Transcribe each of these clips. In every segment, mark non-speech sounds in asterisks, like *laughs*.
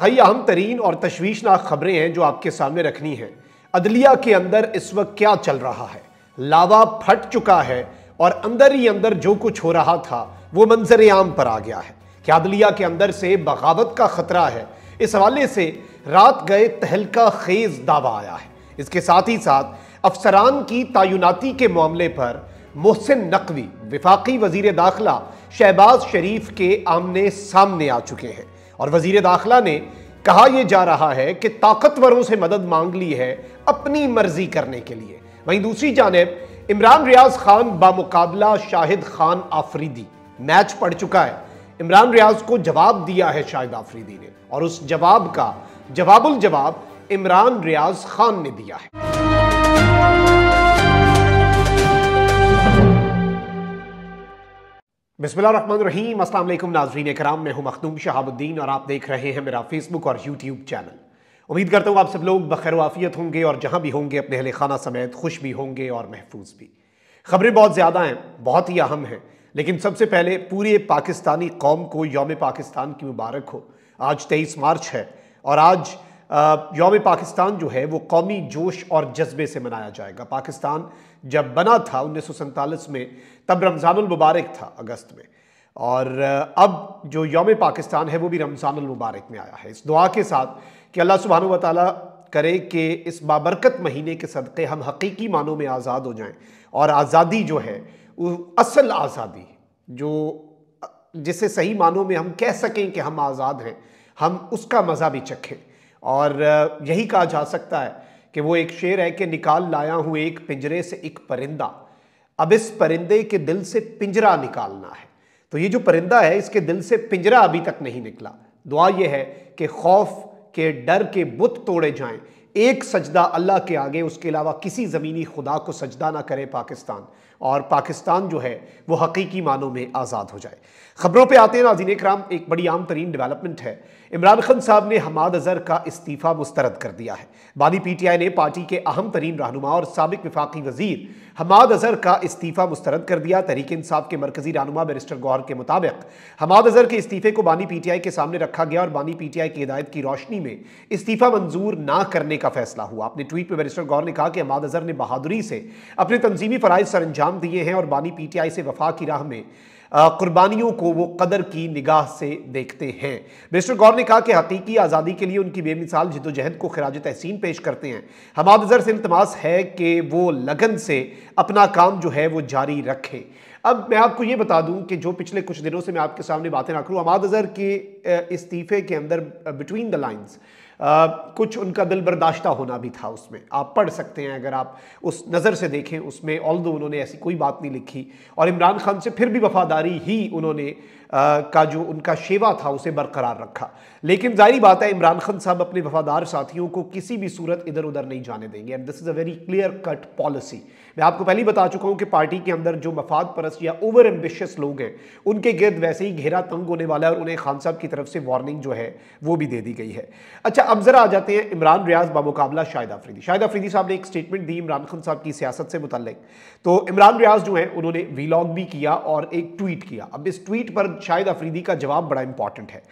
भाई अहम तरीन और तशवीशनाक खबरें हैं जो आपके सामने रखनी हैं अदलिया के अंदर इस वक्त क्या चल रहा है लावा फट चुका है और अंदर ही अंदर जो कुछ हो रहा था वो मंजर आम पर आ गया है क्या अदलिया के अंदर से बगावत का खतरा है इस हवाले से रात गए तहलका खेज दावा आया है इसके साथ ही साथ अफसरान की तयनती के मामले पर मोहसिन नकवी विफाकी वजीर दाखिला शहबाज शरीफ के आमने सामने आ चुके हैं और वजीर दाखिला ने कहा यह जा रहा है कि ताकतवरों से मदद मांग ली है अपनी मर्जी करने के लिए वहीं दूसरी जानब इमरान रियाज खान बामुकाबला शाहिद खान आफरीदी मैच पड़ चुका है इमरान रियाज को जवाब दिया है शाहिद आफरीदी ने और उस जवाब का जवाबुल जवाब इमरान रियाज खान ने दिया है अस्सलाम वालेकुम नाजरीन कराम मैं हूं मखदूम शहाबुद्दीन और आप देख रहे हैं मेरा फेसबुक और यूट्यूब चैनल उम्मीद करता हूं आप सब लोग बखैर होंगे और जहां भी होंगे अपने अहल खाना समेत खुश भी होंगे और महफूज भी खबरें बहुत ज़्यादा हैं बहुत ही अहम हैं लेकिन सबसे पहले पूरे पाकिस्तानी कौम को योम पाकिस्तान की मुबारक हो आज तेईस मार्च है और आज योम पाकिस्तान जो है वो कौमी जोश और जज्बे से मनाया जाएगा पाकिस्तान जब बना था उन्नीस सौ में तब रमज़ानमबारक था अगस्त में और अब जो योम पाकिस्तान है वो भी रमज़ानमबारक में आया है इस दुआ के साथ कि अल्लाह सुबहान वाली करे कि इस बाबरकत महीने के सदक़े हम हकीकी मानों में आज़ाद हो जाएँ और आज़ादी जो है वो असल आज़ादी जो जिसे सही मानों में हम कह सकें कि हम आज़ाद हैं हम उसका मज़ा भी चखें और यही कहा जा सकता है कि वो एक शेर है कि निकाल लाया हूँ एक पिंजरे से एक परिंदा अब इस परिंदे के दिल से पिंजरा निकालना है तो ये जो परिंदा है इसके दिल से पिंजरा अभी तक नहीं निकला दुआ यह है कि खौफ के डर के बुत तोड़े जाएं एक सजदा अल्लाह के आगे उसके अलावा किसी ज़मीनी खुदा को सजदा ना करे पाकिस्तान और पाकिस्तान जो है वो हकीकी मानों में आज़ाद हो जाए ख़बरों पे आते हैं नाजीन कराम एक बड़ी आम तरीन डेवलपमेंट है इमरान खान साहब ने हमाद अजहर का इस्तीफ़ा मुस्तरद कर दिया है बानी पी टी आई ने पार्टी के अहम तरीन रहनुमा और सबक विफाकी वजीर हमाद अजहर का इस्तीफ़ा मुस्तरद कर दिया तहरीक इंसाफ के मरकजी रहनुमा बैरिस्टर गौहर के मुताबिक हमाद अजहर के इस्तीफ़े को बानी पी टी आई के सामने रखा गया और बानी पी टी आई की हिदायत की रोशनी में इस्तीफ़ा मंजूर ना करने का फैसला हुआ अपने ट्वीट में बैरिस्टर गौर ने कहा कि हमाद अजहर ने बहादुरी से अपने तंजीमी फ़रज़ सर अंजाम दिए हैं और बानी पी टी आई से वफा की राह में कुर्बानियों को वो कदर की निगाह से देखते हैं मिस्टर गौर ने कहा कि हकीकी आज़ादी के लिए उनकी बेमिसाल जदोजहद को खराज तहसीन पेश करते हैं हमाद अजहर से इल्तमास है कि वो लगन से अपना काम जो है वो जारी रखें अब मैं आपको ये बता दूं कि जो पिछले कुछ दिनों से मैं आपके सामने बातें रख रहा हूँ हमाद अजहर के इस्तीफे के अंदर बिटवीन द लाइन्स आ, कुछ उनका दिल बर्दाश्ता होना भी था उसमें आप पढ़ सकते हैं अगर आप उस नज़र से देखें उसमें ऑल दो उन्होंने ऐसी कोई बात नहीं लिखी और इमरान खान से फिर भी वफादारी ही उन्होंने आ, का जो उनका शेवा था उसे बरकरार रखा लेकिन जारी बात है इमरान खान साहब अपने वफादार साथियों को किसी भी सूरत इधर उधर नहीं जाने देंगे and this is a very clear cut policy मैं आपको पहले ही बता चुका हूँ कि पार्टी के अंदर जो मफाद परस्त या ओवर एम्बिशियस लोग हैं उनके गिर्द वैसे ही घेरा तंग होने वाला है और उन्हें खान साहब की तरफ से वार्निंग जो है वो भी दे दी गई है अच्छा अब जरा आ जाते हैं इमरान रियाज बामुकाबला शाहिद आफरीदी शाहिद आफरीदी साहब ने एक स्टेटमेंट दी इमरान खान साहब की सियासत से मुतलक तो इमरान रियाज जो है उन्होंने वीलॉग भी किया और एक ट्वीट किया अब इस ट्वीट पर शाहिद आफरीदी का जवाब बड़ा इंपॉर्टेंट है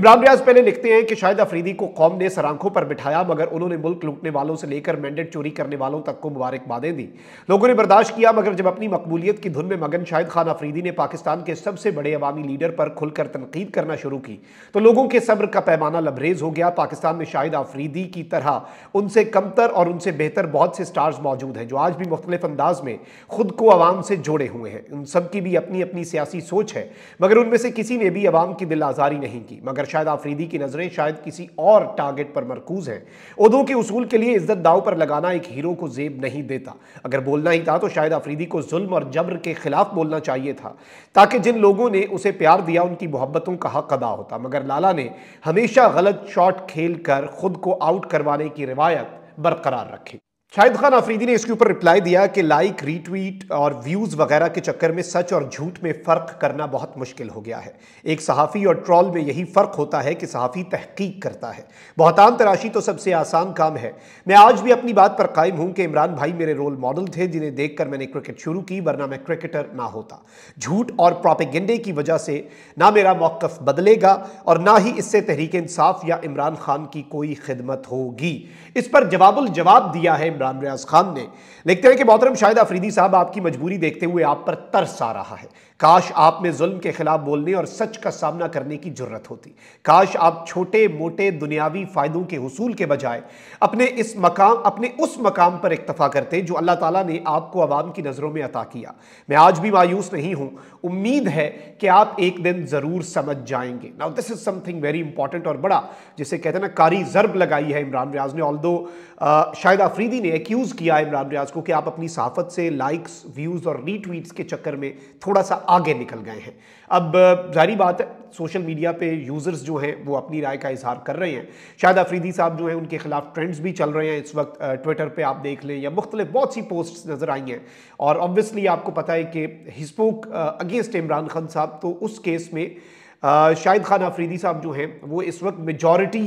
इमरान रियाज पहले लिखते हैं कि शाहिद आफरीदी को कौम ने सराखों पर बिठाया मगर उन्होंने मुल्क लूटने वालों से लेकर मैंडेट चोरी करने वालों तक को मुबारकबादें दी लोगों ने बर्दाश्त किया मगर जब अपनी मकबूलियत की धुन में मगन शाहिद खान आफरीदी ने पाकिस्तान के सबसे बड़े अवामी लीडर पर खुलकर तनकीद करना शुरू की तो लोगों के सब्र का पैमाना लबरेज हो गया पाकिस्तान में शाहिद आफरीदी की तरह उनसे कमतर और उनसे बेहतर बहुत से स्टार्स मौजूद हैं जो आज भी मुख्तलिफ अंदाज में ख़ुद को आवाम से जुड़े हुए हैं उन सब की भी अपनी अपनी सियासी सोच है मगर उनमें से किसी ने भी आवाम की दिल आज़ारी नहीं की मगर शाहिद आफरीदी की नज़रें शायद किसी और टारगेट पर मरकूज है उदो के उसूल के लिए इज्जत दाव पर लगाना एक हीरो को जेब नहीं देता अगर बोलना ही था तो शायद आफरीदी को जुल्म और जबर के खिलाफ बोलना चाहिए था ताकि जिन लोगों ने उसे प्यार दिया उनकी मोहब्बतों का हक अदा होता मगर लाला ने हमेशा गलत शॉट खेल कर कर खुद को आउट करवाने की रिवायत बरकरार रखी शाहिद खान आफरीदी ने इसके ऊपर रिप्लाई दिया कि लाइक रीट्वीट और व्यूज़ वगैरह के चक्कर में सच और झूठ में फ़र्क करना बहुत मुश्किल हो गया है एक सहाफ़ी और ट्रॉल में यही फ़र्क होता है कि सहाफ़ी तहकीक करता है बहुतान तराशी तो सबसे आसान काम है मैं आज भी अपनी बात पर कायम हूँ कि इमरान भाई मेरे रोल मॉडल थे जिन्हें देख कर मैंने क्रिकेट शुरू की वरना मैं क्रिकेटर ना होता झूठ और प्रॉपिगेंडे की वजह से ना मेरा मौक़ बदलेगा और ना ही इससे तहरीक इंसाफ या इमरान खान की कोई खिदमत होगी इस पर जवाबुल जवाब दिया है इमरान रियाज खान ने लिखते हैं कि मोहतरम शाहिद अफरीदी साहब आपकी मजबूरी देखते हुए आप पर तरस आ रहा है काश आप में जुल्म के खिलाफ बोलने और सच का सामना करने की जरूरत होती काश आप छोटे मोटे दुनियावी फायदों के हसूल के बजाय अपने इस मकाम अपने उस मकाम पर इक्तफा करते जो अल्लाह ताला ने आपको आवाम की नज़रों में अता किया मैं आज भी मायूस नहीं हूं उम्मीद है कि आप एक दिन ज़रूर समझ जाएंगे now this is something very important और बड़ा जिसे कहते हैं ना कारी ज़रब लगाई है इमरान रियाज ने ऑल दो शाहिद आफरीदी ने एक्यूज़ किया इमरान रियाज को कि आप अपनी साफत से लाइक्स व्यूज़ और रीट्वीट्स के चक्कर में थोड़ा सा आगे निकल गए हैं अब जारी बात है सोशल मीडिया पे यूज़र्स जो हैं वो अपनी राय का इजहार कर रहे हैं शायद अफरीदी साहब जो हैं उनके खिलाफ ट्रेंड्स भी चल रहे हैं इस वक्त ट्विटर पे आप देख लें या मुख्तलिफ बहुत सी पोस्ट नज़र आई हैं और ऑब्वियसली आपको पता है कि हिस्पोक अगेंस्ट इमरान खान साहब तो उस केस में शाहिद खान आफरीदी साहब जो हैं वो इस वक्त मेजॉरिटी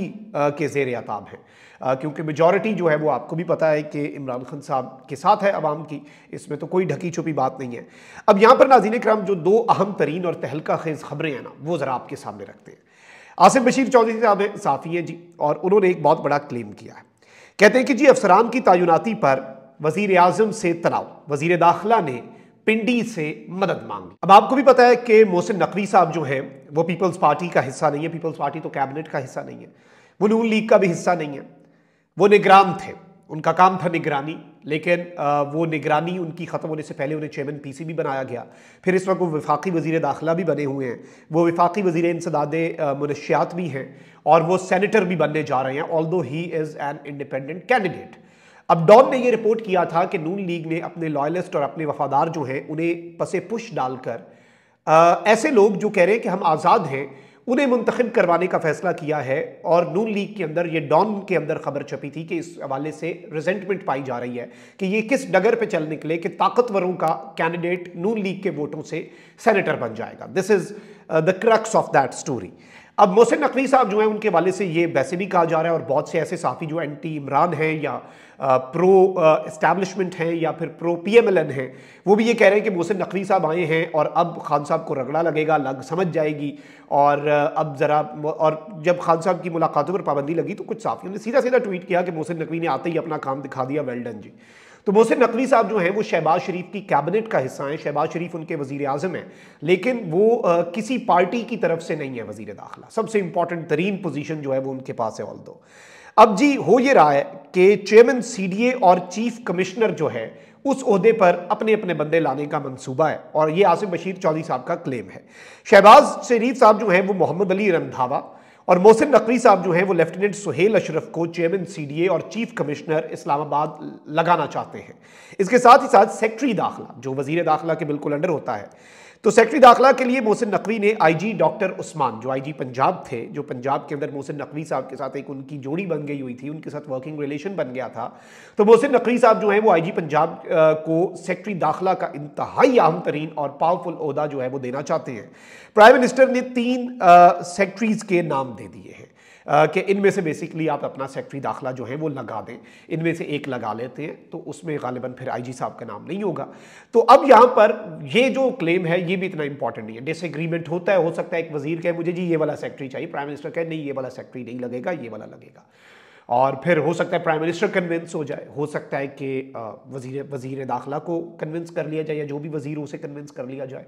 के जेर आताब हैं क्योंकि मेजॉरिटी जो है वो आपको भी पता है कि इमरान खान साहब के साथ है आवाम की इसमें तो कोई ढकी छुपी बात नहीं है अब यहाँ पर नाजीन कराम जो दो अहम तरीन और तहलका खेज खबरें हैं ना वो ज़रा आपके सामने रखते हैं आसिफ बशीर चौधरी साहब हैं साफ़ी हैं जी और उन्होंने एक बहुत बड़ा क्लेम किया है कहते हैं कि जी अफसरान की तयनती पर वज़ी अजम से तनाव वज़ी दाखिला ने पिंडी से मदद मांगी अब आपको भी पता है कि मोहसिन नकवी साहब जो हैं वो पीपल्स पार्टी का हिस्सा नहीं है पीपल्स पार्टी तो कैबिनेट का हिस्सा नहीं है वो नून लीग का भी हिस्सा नहीं है वो निगरान थे उनका काम था निगरानी लेकिन वो निगरानी उनकी ख़त्म होने से पहले उन्हें चेयरमैन पीसी भी बनाया गया फिर इस वक्त वो विफाक़ी वजीर दाखिला भी बने हुए हैं वो विफाक़ी वजीर इंसदाद मनशियात भी हैं और वो सेनेटर भी बनने जा रहे हैं although he is an independent candidate अब डॉन ने यह रिपोर्ट किया था कि नून लीग ने अपने लॉयलिस्ट और अपने वफादार जो हैं उन्हें पसे पुश डालकर ऐसे लोग जो कह रहे हैं कि हम आज़ाद हैं उन्हें मुंतखब करवाने का फैसला किया है और नून लीग के अंदर ये डॉन के अंदर खबर छपी थी कि इस हवाले से रिजेंटमेंट पाई जा रही है कि ये किस डगर पे चल निकले कि ताकतवरों का कैंडिडेट नून लीग के वोटों से सेनेटर बन जाएगा this is the crux of that story अब मोहसिन नकवी साहब जो हैं उनके वाले से ये वैसे भी कहा जा रहा है और बहुत से ऐसे साफ़ी जो एंटी इमरान हैं या प्रो इस्टेबलिशमेंट हैं या फिर pro P M L N हैं वो भी ये कह रहे हैं कि मोहसिन नकवी साहब आए हैं और अब खान साहब को रगड़ा लगेगा लग समझ जाएगी और अब ज़रा और जब खान साहब की मुलाकातों पर पाबंदी लगी तो कुछ साफियों ने सीधा सीधा ट्वीट किया कि मोहसिन नकवी ने आते ही अपना काम दिखा दिया वेल डन जी तो मोहसिन नकवी साहब जो हैं वो शहबाज शरीफ की कैबिनेट का हिस्सा हैं शहबाज शरीफ उनके वजीर आजम हैं लेकिन वो आ, किसी पार्टी की तरफ से नहीं है वजीर दाखिला सबसे इंपॉर्टेंट तरीन पोजीशन जो है वो उनके पास है ऑल दो अब जी हो ये रहा है कि चेयरमैन सी और चीफ कमिश्नर जो है उस उसदे पर अपने अपने बंदे लाने का मंसूबा है और ये आसिफ बशीर चौधरी साहब का क्लेम है शहबाज शरीफ साहब जो हैं वो मोहम्मद अली रंधावा और मोहसिन नकवी साहब जो हैं वो लेफ्टिनेंट सुहेल अशरफ को चेयरमैन सीडीए और चीफ कमिश्नर इस्लामाबाद लगाना चाहते हैं इसके साथ ही साथ सेक्रेटरी दाखिला जो वजीर दाखिला के बिल्कुल अंडर होता है तो सेक्रेटरी दाखिला के लिए मोहसिन नकवी ने आईजी डॉक्टर उस्मान जो आईजी पंजाब थे जो पंजाब के अंदर मोहसिन नकवी साहब के साथ एक उनकी जोड़ी बन गई हुई थी उनके साथ वर्किंग रिलेशन बन गया था तो मोहसिन नकवी साहब जो है वो आईजी पंजाब को सेक्रेटरी दाखिला का इंतहाई अहम तरीन और पावरफुल अहदा जो है वो देना चाहते हैं प्राइम मिनिस्टर ने तीन सेक्रेटरीज के नाम दे दिए हैं कि इनमें से बेसिकली आप अपना सेक्रेटरी दाखिला जो है वो लगा दें इनमें से एक लगा लेते हैं तो उसमें गालिबा फिर आई जी साहब का नाम नहीं होगा तो अब यहाँ पर ये जो क्लेम है ये भी इतना इंपॉर्टेंट नहीं है डिसएग्रीमेंट होता है हो सकता है एक वजीर कहे मुझे जी ये वाला सेक्रेटरी चाहिए प्राइम मिनिस्टर कहे नहीं ये वाला सेक्ट्री नहीं लगेगा ये वाला लगेगा और फिर हो सकता है प्राइम मिनिस्टर कन्विंस हो जाए हो सकता है कि वजीर वजीर दाखिला को कन्विंस कर लिया जाए या जो भी वजीर उसे कन्विंस कर लिया जाए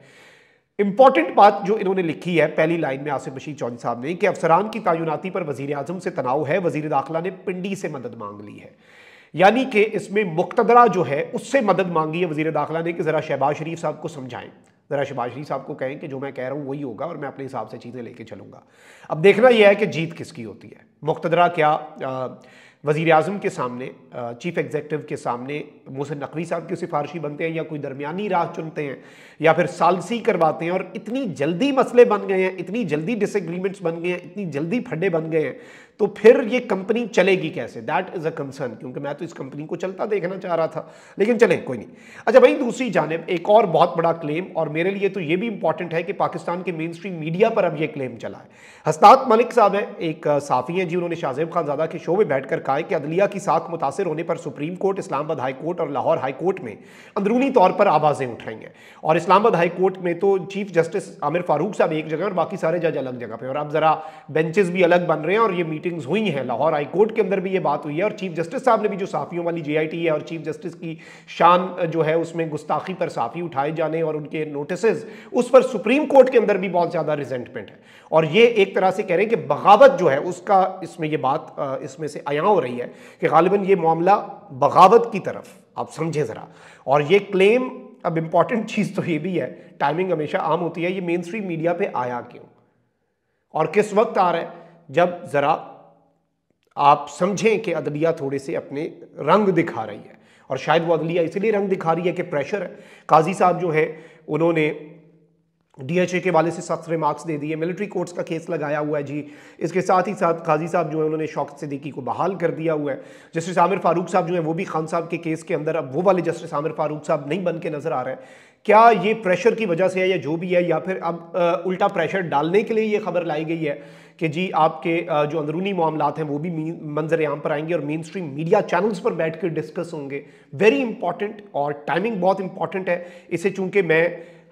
इंपॉर्टेंट बात जो इन्होंने लिखी है पहली लाइन में आसिफ बशीर चौधरी साहब ने कि अफसरान की तयनाती पर वजीर अजम से तनाव है वजीर दाखिला ने पिंडी से मदद मांग ली है यानी कि इसमें मुक्तदरा जो है उससे मदद मांगी है वजीर दाखिला ने कि ज़रा शहबाज शरीफ साहब को समझाएं ज़रा शहबाज शरीफ साहब को कहें कि जो मैं कह रहा हूँ वही होगा और मैं अपने हिसाब से चीज़ें लेके चलूंगा अब देखना यह है कि जीत किसकी होती है मुक्तदरा क्या आ, वज़ी अजम के सामने चीफ़ एग्जेक्टिव के सामने मोहसिन नकवी साहब के सिफारशी बनते हैं या कोई दरमियानी राह चुनते हैं या फिर सालसी करवाते हैं और इतनी जल्दी मसले बन गए हैं इतनी जल्दी डिसग्रीमेंट्स बन गए हैं इतनी जल्दी फड्डे बन गए हैं तो फिर ये कंपनी चलेगी कैसे दैट इज़ अ कंसर्न क्योंकि मैं तो इस कंपनी को चलता देखना चाह रहा था लेकिन चले कोई नहीं अच्छा भाई दूसरी जानब एक और बहुत बड़ा क्लेम और मेरे लिए तो ये भी इंपॉर्टेंट है कि पाकिस्तान के मेन स्ट्रीम मीडिया पर अब यह क्लेम चला है हस्तात मलिक साहब है एक साफ़ी हैं जिन्होंने शाहजेब खान ज्यादा के शो में बैठकर कहा कि अदलिया की साख मुतासर होने पर supreme court Islamabad high court और लाहौर हाई कोर्ट में अंदरूनी तौर पर आवाज़ें उठ रही हैं और इस्लामाबाद हाई कोर्ट में तो चीफ जस्टिस आमिर फारूक साहब एक जगह और बाकी सारे जज अलग जगह पर और अब ज़रा बेंचेस भी अलग बन रहे हैं और ये मीटिंग मीटिंग्स हुई हैं लाहौर हाई कोर्ट के अंदर भी ये बात हुई है और चीफ जस्टिस साहब ने भी जो साफियों वाली जेआईटी है और चीफ जस्टिस की शान जो है उसमें गुस्ताखी पर साफी उठाए जाने और उनके नोटिस उस पर सुप्रीम कोर्ट के अंदर भी बहुत ज़्यादा रिजेंटमेंट है और ये एक तरह से कह रहे हैं कि बगावत जो है उसका इसमें यह बात इसमें से आया हो रही है कि गालिबा ये मामला बगावत की तरफ आप समझें ज़रा और ये क्लेम अब इंपॉर्टेंट *laughs* चीज़ तो ये भी है टाइमिंग हमेशा आम होती है ये मेन स्ट्रीम मीडिया पे आया क्यों और किस वक्त आ रहा है जब ज़रा आप समझें कि अदलिया थोड़े से अपने रंग दिखा रही है और शायद वो अदलिया इसलिए रंग दिखा रही है कि प्रेशर है काजी साहब जो है उन्होंने डीएचए के वाले से सख्त रिमार्क्स दे दिए मिलिट्री कोर्ट्स का केस लगाया हुआ है जी इसके साथ ही साथ काजी साहब जो है उन्होंने शौक सिद्दीकी को बहाल कर दिया हुआ है जस्टिस आमिर फारूक साहब जो है वो भी खान साहब के केस के अंदर अब वो वाले जस्टिस आमिर फारूक साहब नहीं बन के नज़र आ रहे हैं क्या ये प्रेशर की वजह से है या जो भी है या फिर अब उल्टा प्रेशर डालने के लिए ये खबर लाई गई है कि जी आपके जो अंदरूनी मामला हैं वो भी मंजर आम पर आएंगे और मेन स्ट्रीम मीडिया चैनल्स पर बैठ कर डिस्कस होंगे वेरी इंपॉर्टेंट और टाइमिंग बहुत इंपॉर्टेंट है इसे चूंकि मैं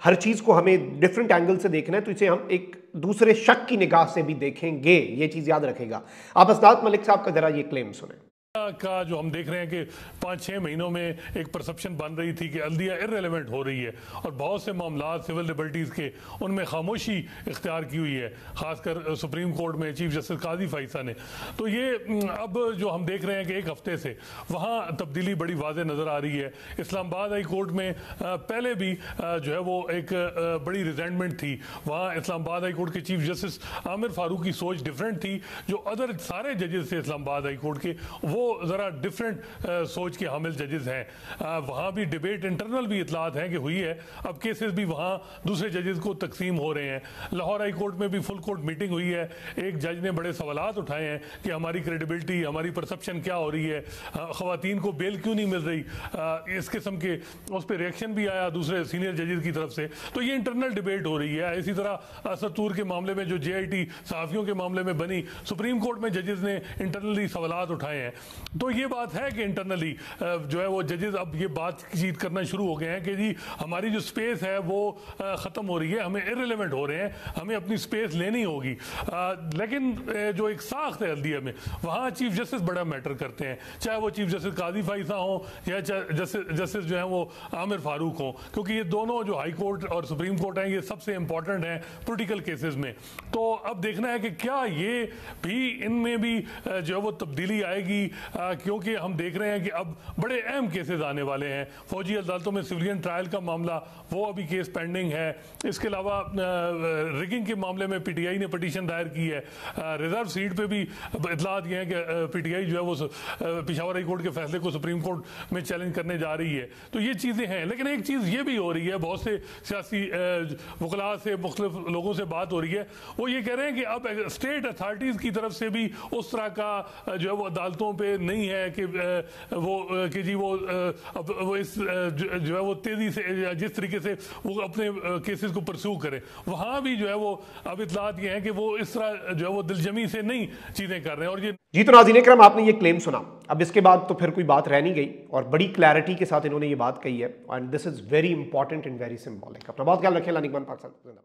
हर चीज़ को हमें डिफरेंट एंगल से देखना है तो इसे हम एक दूसरे शक की निगाह से भी देखेंगे ये चीज़ याद रखेगा आप असदात मलिक साहब का ज़रा ये क्लेम सुने का जो हम देख रहे हैं कि पाँच छः महीनों में एक परसप्शन बन रही थी कि अल्दिया इरेलीवेंट हो रही है और बहुत से मामला सिविल लिबर्टीज़ के उनमें खामोशी इख्तियार की हुई है खासकर सुप्रीम कोर्ट में चीफ जस्टिस काजी फाइसा ने तो ये अब जो हम देख रहे हैं कि एक हफ्ते से वहाँ तब्दीली बड़ी वाज नज़र आ रही है इस्लामाबाद हाई कोर्ट में पहले भी जो है वो एक बड़ी रिजेंटमेंट थी वहाँ इस्लामाबाद हाई कोर्ट के चीफ जस्टिस आमिर फारूक की सोच डिफरेंट थी जो अदर सारे जजेस थे इस्लामाबाद हाई कोर्ट के वो ज़रा डिफरेंट uh, सोच के हामिल जजेज हैं uh, वहाँ भी डिबेट इंटरनल भी इतलात हैं कि हुई है अब केसेस भी वहाँ दूसरे जजेज को तकसीम हो रहे हैं लाहौर हाई कोर्ट में भी फुल कोर्ट मीटिंग हुई है एक जज ने बड़े सवाल उठाए हैं कि हमारी क्रेडिबिलिटी हमारी परसप्शन क्या हो रही है uh, ख़वान को बेल क्यों नहीं मिल रही इस किस्म के उस पर रिएक्शन भी आया दूसरे सीनियर जजेज की तरफ से तो ये इंटरनल डिबेट हो रही है इसी तरह असतूर के मामले में जो जे आई टी सहाफ़ियों के मामले में बनी सुप्रीम कोर्ट में जजेज ने इंटरनली सवाल उठाए हैं तो ये बात है कि इंटरनली जो है वो जजेस अब ये बातचीत करना शुरू हो गए हैं कि जी हमारी जो स्पेस है वो ख़त्म हो रही है हमें इरेलीवेंट हो रहे हैं हमें अपनी स्पेस लेनी होगी लेकिन जो एक साख्त है हल्दिया में वहाँ चीफ जस्टिस बड़ा मैटर करते हैं चाहे वो चीफ जस्टिस काजी फाइसा हों या जस्टिस जो है वो आमिर फारूक हों क्योंकि ये दोनों जो हाई कोर्ट और सुप्रीम कोर्ट हैं ये सबसे इंपॉर्टेंट हैं पोलिटिकल केसेस में तो अब देखना है कि क्या ये भी इनमें भी जो है वो तब्दीली आएगी क्योंकि हम देख रहे हैं कि अब बड़े अहम केसेस आने वाले हैं फौजी अदालतों में सिविलियन ट्रायल का मामला वो अभी केस पेंडिंग है इसके अलावा रिगिंग के मामले में पीटीआई ने पटिशन दायर की है रिजर्व सीट पर भी इतला दिए हैं कि पीटीआई जो है वो पिशावर हाईकोर्ट के फैसले को सुप्रीम कोर्ट में चैलेंज करने जा रही है तो ये चीज़ें हैं लेकिन एक चीज़ ये भी हो रही है बहुत से सियासी वकला से मुख्तफ लोगों से बात हो रही है वो ये कह रहे हैं कि अब स्टेट अथॉरिटीज़ की तरफ से भी उस तरह का जो है वो अदालतों पर पे नहीं है कि वो कि जी वो अब वो इस जो है वो तेज़ी से जिस तरीके से वो अपने केसेस को परसू करें वहां भी जो है वो अब इतलात ये है कि वो इस तरह जो है वो दिलजमी से नहीं चीज़ें कर रहे हैं और ये जी तो नाजीन करम आपने ये क्लेम सुना अब इसके बाद तो फिर कोई बात रह नहीं गई और बड़ी क्लैरिटी के साथ इन्होंने ये बात कही है and this is very important and very symbolic अपना बहुत ख्याल रखें लानिकमान पाकिस्तान